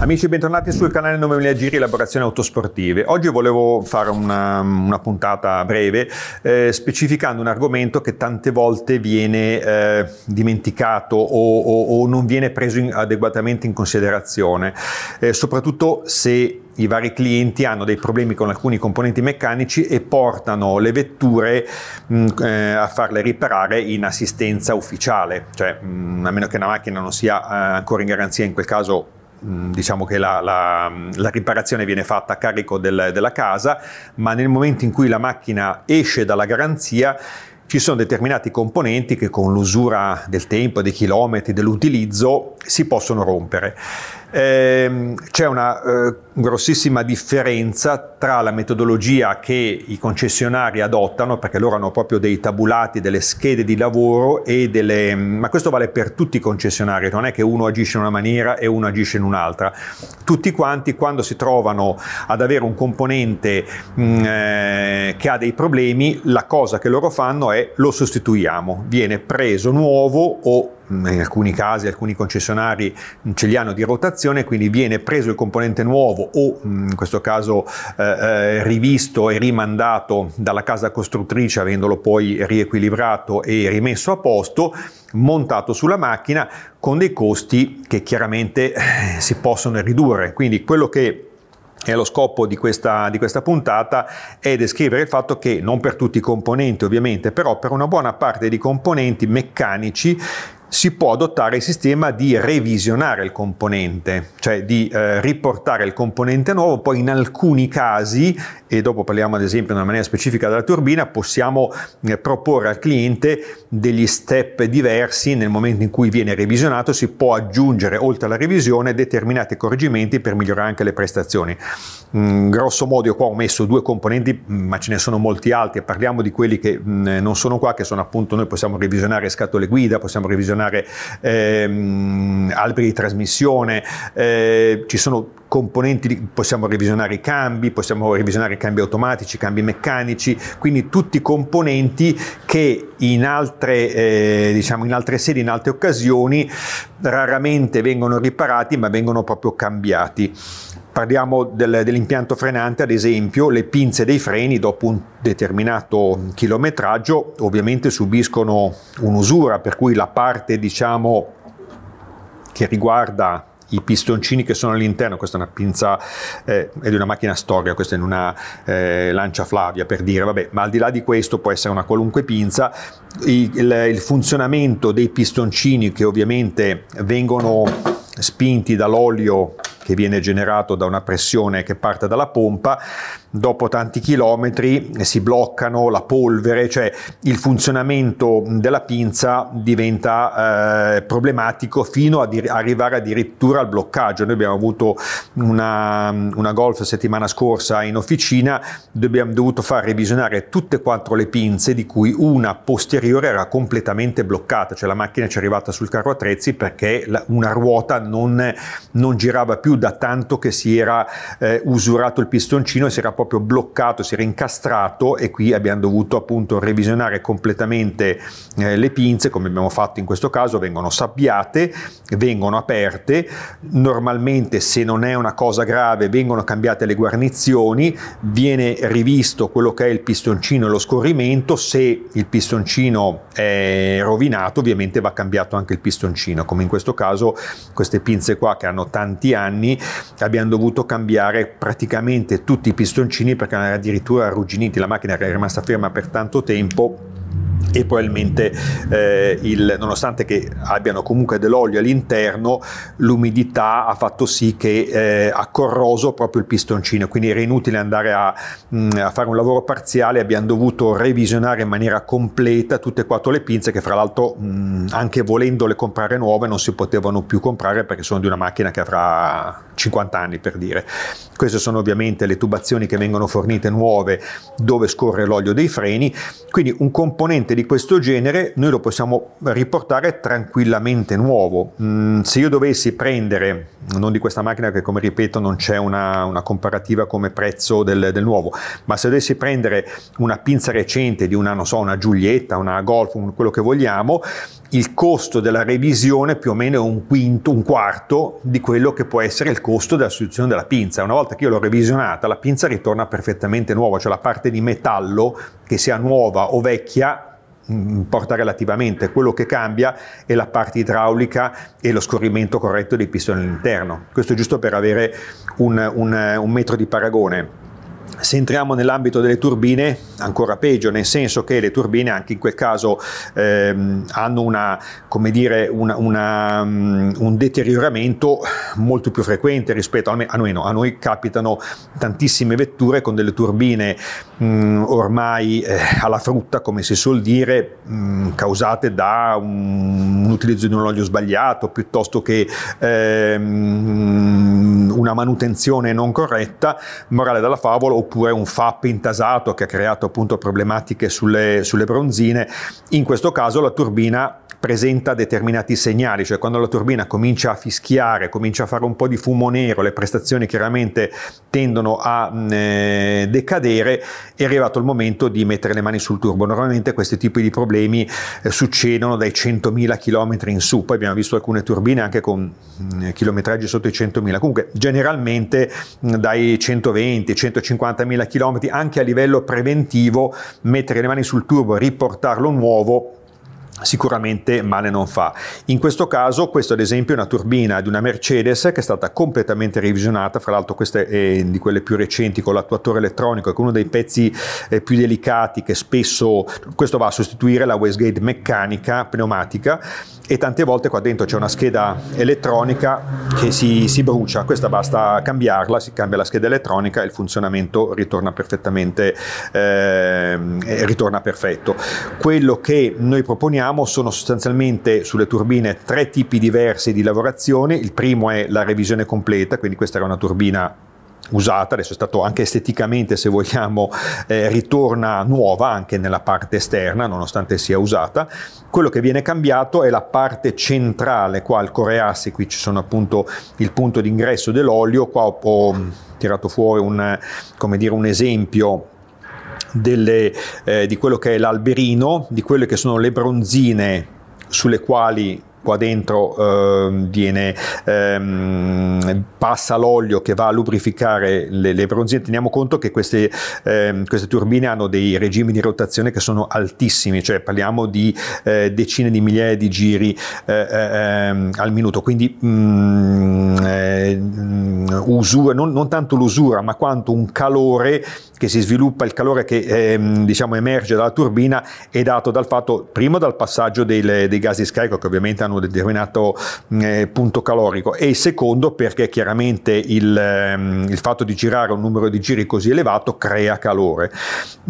Amici, bentornati sul canale 9000 Giri Elaborazioni Autosportive. Oggi volevo fare una, una puntata breve eh, specificando un argomento che tante volte viene eh, dimenticato o, o, o, non viene preso in, adeguatamente in considerazione, eh, soprattutto se i vari clienti hanno dei problemi con alcuni componenti meccanici e portano le vetture mh, mm, eh, a farle riparare in assistenza ufficiale, cioè mh, mm, a meno che la macchina non sia eh, ancora in garanzia, in quel caso Mm, diciamo che la, la, la, riparazione viene fatta a carico del, della casa, ma nel momento in cui la macchina esce dalla garanzia ci sono determinati componenti che con l'usura del tempo, dei chilometri, dell'utilizzo si possono rompere eh, c'è una eh, grossissima differenza tra la metodologia che i concessionari adottano, perché loro hanno proprio dei tabulati, delle schede di lavoro e delle... ma questo vale per tutti i concessionari, non è che uno agisce in una maniera e uno agisce in un'altra. Tutti quanti quando si trovano ad avere un componente mh, mm, eh, che ha dei problemi, la cosa che loro fanno è lo sostituiamo, viene preso nuovo o in alcuni casi alcuni concessionari ce li hanno di rotazione, quindi viene preso il componente nuovo o mm, in questo caso eh, eh, rivisto e rimandato dalla casa costruttrice avendolo poi riequilibrato e rimesso a posto, montato sulla macchina con dei costi che chiaramente eh, si possono ridurre. Quindi quello che e lo scopo di questa, di questa, puntata è descrivere il fatto che non per tutti i componenti ovviamente, però per una buona parte dei componenti meccanici si può adottare il sistema di revisionare il componente, cioè di eh, riportare il componente nuovo, poi in alcuni casi, e dopo parliamo ad esempio in una maniera specifica della turbina, possiamo eh, proporre al cliente degli step diversi nel momento in cui viene revisionato, si può aggiungere oltre alla revisione determinati correggimenti per migliorare anche le prestazioni. Mm, grosso modo io qua ho messo due componenti, mm, ma ce ne sono molti altri, parliamo di quelli che mh, mm, non sono qua, che sono appunto noi possiamo revisionare scatole guida, possiamo revisionare funzionare ehm, alberi di trasmissione, eh, ci sono componenti, di, possiamo revisionare i cambi, possiamo revisionare i cambi automatici, i cambi meccanici, quindi tutti componenti che in altre, eh, diciamo, in altre sedi, in altre occasioni, raramente vengono riparati ma vengono proprio cambiati parliamo del, dell'impianto frenante, ad esempio, le pinze dei freni dopo un determinato chilometraggio ovviamente subiscono un'usura, per cui la parte diciamo che riguarda i pistoncini che sono all'interno, questa è una pinza, eh, è di una macchina storia, questa è in una eh, lancia Flavia per dire, vabbè, ma al di là di questo può essere una qualunque pinza, il, il funzionamento dei pistoncini che ovviamente vengono spinti dall'olio che viene generato da una pressione che parte dalla pompa, dopo tanti chilometri si bloccano, la polvere, cioè il funzionamento della pinza diventa eh, problematico fino ad arrivare addirittura al bloccaggio. Noi abbiamo avuto una, una golf settimana scorsa in officina, abbiamo dovuto far revisionare tutte e quattro le pinze, di cui una posteriore era completamente bloccata, cioè la macchina ci è arrivata sul carro attrezzi perché la, una ruota non, non girava più da tanto che si era eh, usurato il pistoncino e si era proprio bloccato, si era incastrato e qui abbiamo dovuto appunto revisionare completamente eh, le pinze come abbiamo fatto in questo caso, vengono sabbiate, vengono aperte, normalmente se non è una cosa grave vengono cambiate le guarnizioni, viene rivisto quello che è il pistoncino e lo scorrimento, se il pistoncino è rovinato ovviamente va cambiato anche il pistoncino, come in questo caso queste pinze qua che hanno tanti anni anni abbiamo dovuto cambiare praticamente tutti i pistoncini perché erano addirittura arrugginiti, la macchina era rimasta ferma per tanto tempo e probabilmente eh, il, nonostante abbiano comunque dell'olio all'interno l'umidità ha fatto sì che eh, ha corroso proprio il pistoncino quindi era inutile andare a, mh, mm, a, fare un lavoro parziale abbiamo dovuto revisionare in maniera completa tutte e quattro le pinze che fra l'altro mh, mm, anche volendole comprare nuove non si potevano più comprare perché sono di una macchina che avrà 50 anni per dire queste sono ovviamente le tubazioni che vengono fornite nuove dove scorre l'olio dei freni quindi un comp- componente di questo genere noi lo possiamo riportare tranquillamente nuovo. Mm, se io dovessi prendere, non di questa macchina che come ripeto non c'è una, una comparativa come prezzo del, del, nuovo, ma se dovessi prendere una pinza recente di una, non so, una Giulietta, una Golf, un, quello che vogliamo, il costo della revisione più o meno è un quinto, un quarto di quello che può essere il costo della soluzione della pinza. Una volta che io l'ho revisionata, la pinza ritorna perfettamente nuova, cioè la parte di metallo che sia nuova o vecchia importa mm, relativamente, quello che cambia è la parte idraulica e lo scorrimento corretto dei pistoni all'interno. Questo è giusto per avere un, un, un metro di paragone. Se entriamo nell'ambito delle turbine, ancora peggio, nel senso che le turbine anche in quel caso ehm, hanno una, dire, una, una, um, un deterioramento molto più frequente rispetto a, a noi. No. A noi capitano tantissime vetture con delle turbine mh, mm, ormai eh, alla frutta, come si suol dire, mh, mm, causate da un, un, utilizzo di un olio sbagliato piuttosto che ehm, una manutenzione non corretta, morale dalla favola, oppure un FAP intasato che ha creato appunto problematiche sulle, sulle bronzine, in questo caso la turbina presenta determinati segnali, cioè quando la turbina comincia a fischiare, comincia a fare un po' di fumo nero, le prestazioni chiaramente tendono a eh, decadere, è arrivato il momento di mettere le mani sul turbo. Normalmente questi tipi di problemi eh, succedono dai 100.000 km in su, poi abbiamo visto alcune turbine anche con eh, chilometraggi sotto i 100.000, comunque generalmente mh, dai 120, 150 40.000 km anche a livello preventivo, mettere le mani sul turbo, riportarlo nuovo sicuramente male non fa. In questo caso questo ad esempio è una turbina di una Mercedes che è stata completamente revisionata, fra l'altro questa è eh, di quelle più recenti con l'attuatore elettronico, che è uno dei pezzi eh, più delicati che spesso, questo va a sostituire la wastegate meccanica, pneumatica e tante volte qua dentro c'è una scheda elettronica che si, si brucia, questa basta cambiarla, si cambia la scheda elettronica e il funzionamento ritorna perfettamente, eh, ritorna perfetto. Quello che noi proponiamo abbiamo sono sostanzialmente sulle turbine tre tipi diversi di lavorazione. Il primo è la revisione completa, quindi questa era una turbina usata, adesso è stato anche esteticamente se vogliamo eh, ritorna nuova anche nella parte esterna nonostante sia usata. Quello che viene cambiato è la parte centrale qua al coreasse, qui ci sono appunto il punto d'ingresso dell'olio, qua ho, ho tirato fuori un, dire, un esempio delle, eh, di quello che è l'alberino, di quelle che sono le bronzine sulle quali qua dentro eh, viene, ehm, passa l'olio che va a lubrificare le, le bronzine. Teniamo conto che queste, ehm, queste, turbine hanno dei regimi di rotazione che sono altissimi, cioè parliamo di eh, decine di migliaia di giri eh, eh ehm, al minuto, quindi mh, mm, usura, non, non, tanto l'usura, ma quanto un calore che si sviluppa, il calore che ehm, diciamo, emerge dalla turbina è dato dal fatto, primo dal passaggio del, dei gas di scarico che ovviamente hanno un determinato eh, punto calorico e secondo perché chiaramente il, ehm, il, fatto di girare un numero di giri così elevato crea calore.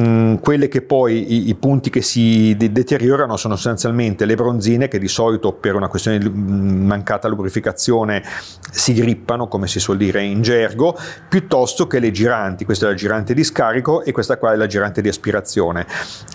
Mm, quelle che poi i, i punti che si de- deteriorano sono sostanzialmente le bronzine che di solito per una questione di mancata lubrificazione si grippano come si suol dire in in gergo, piuttosto che le giranti. Questa è la girante di scarico e questa qua è la girante di aspirazione.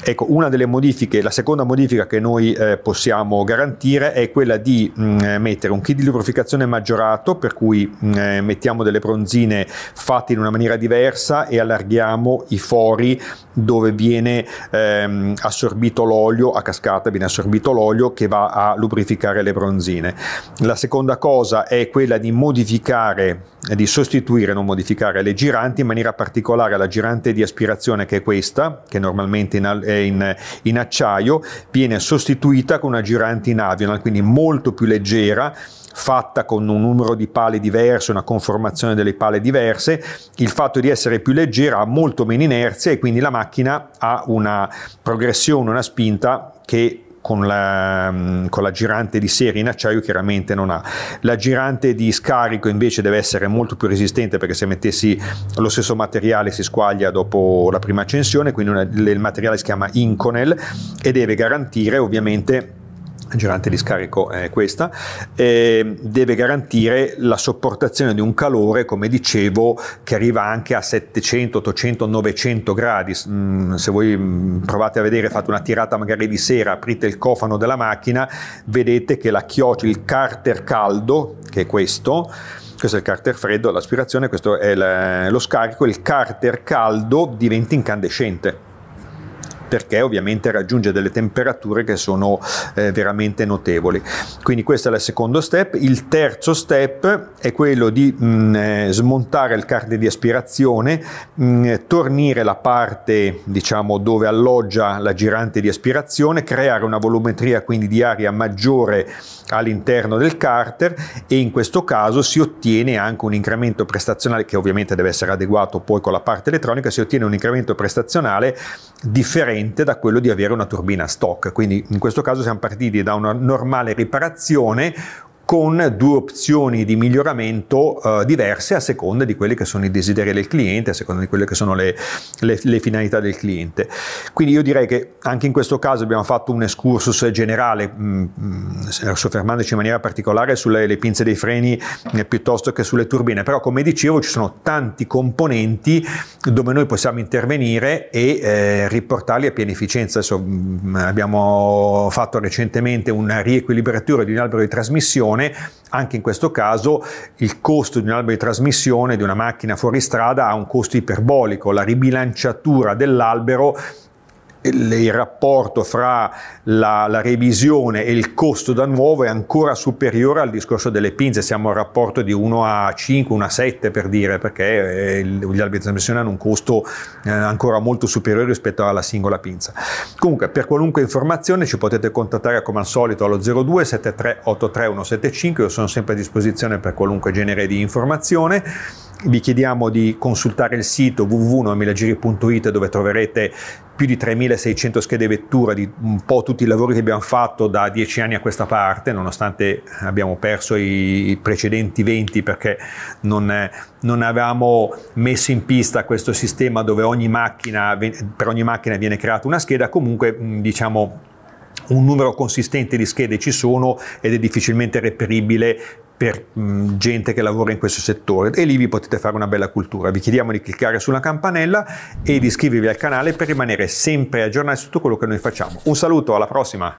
Ecco, una delle modifiche, la seconda modifica che noi eh, possiamo garantire è quella di mh, mm, mettere un kit di lubrificazione maggiorato, per cui mh, mm, eh, mettiamo delle bronzine fatte in una maniera diversa e allarghiamo i fori dove viene ehm, assorbito l'olio, a cascata viene assorbito l'olio che va a lubrificare le bronzine. La seconda cosa è quella di modificare, di sostituire, non modificare le giranti, in maniera particolare la girante di aspirazione che è questa, che normalmente in, è in, in acciaio, viene sostituita con una girante in avional, quindi molto più leggera, fatta con un numero di pale diverso, una conformazione delle pale diverse, il fatto di essere più leggera ha molto meno inerzia e quindi la macchina ha una progressione, una spinta che con la, mm, con la, girante di serie in acciaio chiaramente non ha. La girante di scarico invece deve essere molto più resistente perché se mettessi lo stesso materiale si squaglia dopo la prima accensione, quindi una, il materiale si chiama Inconel e deve garantire ovviamente girante di scarico è questa, eh, deve garantire la sopportazione di un calore, come dicevo, che arriva anche a 700, 800, 900 gradi. Mm, se voi mm, provate a vedere, fate una tirata magari di sera, aprite il cofano della macchina, vedete che la chioccia, il carter caldo, che è questo, questo è il carter freddo, l'aspirazione, questo è lo scarico, il carter caldo diventa incandescente perché ovviamente raggiunge delle temperature che sono eh, veramente notevoli. Quindi questo è il secondo step. Il terzo step è quello di mh, mm, eh, smontare il carte di aspirazione, mh, mm, tornire la parte diciamo, dove alloggia la girante di aspirazione, creare una volumetria quindi di aria maggiore all'interno del carter e in questo caso si ottiene anche un incremento prestazionale che ovviamente deve essere adeguato poi con la parte elettronica, si ottiene un incremento prestazionale differente differente da quello di avere una turbina stock. Quindi in questo caso siamo partiti da una normale riparazione con due opzioni di miglioramento eh, diverse a seconda di quelli che sono i desideri del cliente, a seconda di quelle che sono le, le, le, finalità del cliente. Quindi io direi che anche in questo caso abbiamo fatto un excursus generale, mh, mm, mh, mm, soffermandoci in maniera particolare sulle pinze dei freni eh, piuttosto che sulle turbine, però come dicevo ci sono tanti componenti dove noi possiamo intervenire e eh, riportarli a piena efficienza. Adesso, mh, mm, abbiamo fatto recentemente una riequilibratura di un albero di trasmissione trasmissione, anche in questo caso il costo di un albero di trasmissione di una macchina fuoristrada ha un costo iperbolico, la ribilanciatura dell'albero il rapporto fra la, la, revisione e il costo da nuovo è ancora superiore al discorso delle pinze, siamo a rapporto di 1 a 5, 1 a 7 per dire, perché eh, il, gli alberi di trasmissione hanno un costo eh, ancora molto superiore rispetto alla singola pinza. Comunque, per qualunque informazione ci potete contattare come al solito allo 02 73 83 175, io sono sempre a disposizione per qualunque genere di informazione vi chiediamo di consultare il sito www.nomilagiri.it dove troverete più di 3.600 schede vettura di un po' tutti i lavori che abbiamo fatto da 10 anni a questa parte, nonostante abbiamo perso i precedenti 20 perché non, non avevamo messo in pista questo sistema dove ogni macchina, per ogni macchina viene creata una scheda, comunque diciamo un numero consistente di schede ci sono ed è difficilmente reperibile per mh, gente che lavora in questo settore e lì vi potete fare una bella cultura. Vi chiediamo di cliccare sulla campanella e di iscrivervi al canale per rimanere sempre aggiornati su tutto quello che noi facciamo. Un saluto, alla prossima!